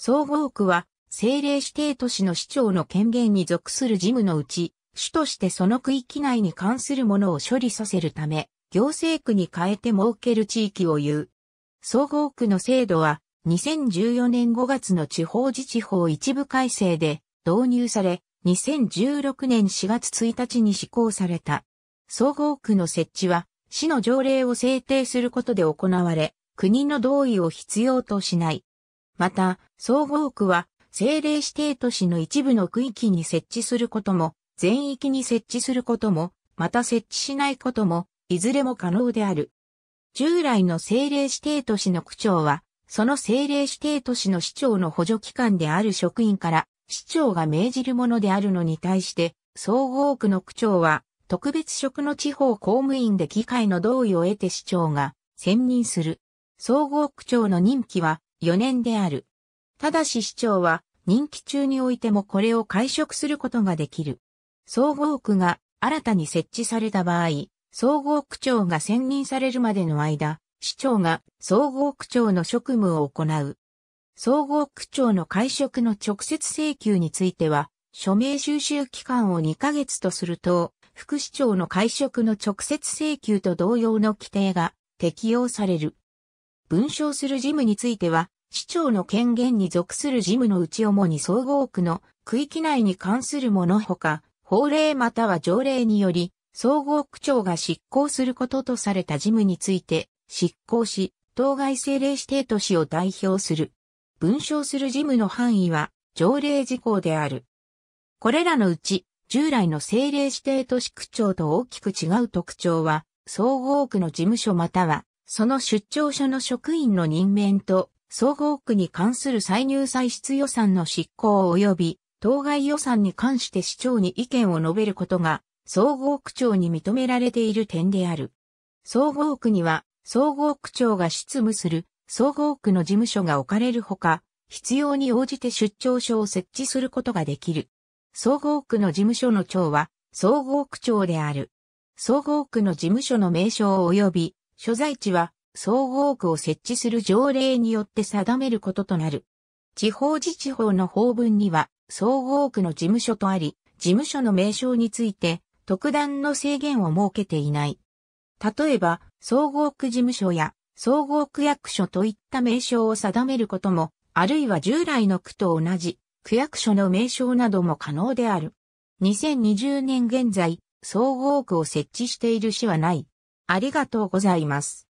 総合区は、政令指定都市の市長の権限に属する事務のうち、主としてその区域内に関するものを処理させるため、行政区に変えて設ける地域を言う。総合区の制度は、2014年5月の地方自治法一部改正で導入され、2016年4月1日に施行された。総合区の設置は、市の条例を制定することで行われ、国の同意を必要としない。また、総合区は、政令指定都市の一部の区域に設置することも、全域に設置することも、また設置しないことも、いずれも可能である。従来の政令指定都市の区長は、その政令指定都市の市長の補助機関である職員から、市長が命じるものであるのに対して、総合区の区長は、特別職の地方公務員で議会の同意を得て市長が、選任する。総合区長の任期は、4年である。ただし市長は任期中においてもこれを解職することができる。総合区が新たに設置された場合、総合区長が選任されるまでの間、市長が総合区長の職務を行う。総合区長の解職の直接請求については、署名収集期間を2ヶ月とすると、副市長の解職の直接請求と同様の規定が適用される。文章する事務については、市長の権限に属する事務のうち主に総合区の区域内に関するものほか、法令または条例により、総合区長が執行することとされた事務について、執行し、当該政令指定都市を代表する。文章する事務の範囲は、条例事項である。これらのうち、従来の政令指定都市区長と大きく違う特徴は、総合区の事務所またはその出張所の職員の任免と、総合区に関する歳入歳出予算の執行及び、当該予算に関して市長に意見を述べることが、総合区長に認められている点である。総合区には、総合区長が執務する、総合区の事務所が置かれるほか、必要に応じて出張所を設置することができる。総合区の事務所の長は、総合区長である。総合区の事務所の名称及び、所在地は総合区を設置する条例によって定めることとなる。地方自治法の法文には総合区の事務所とあり、事務所の名称について特段の制限を設けていない。例えば、総合区事務所や総合区役所といった名称を定めることも、あるいは従来の区と同じ区役所の名称なども可能である。2020年現在、総合区を設置している市はない。ありがとうございます。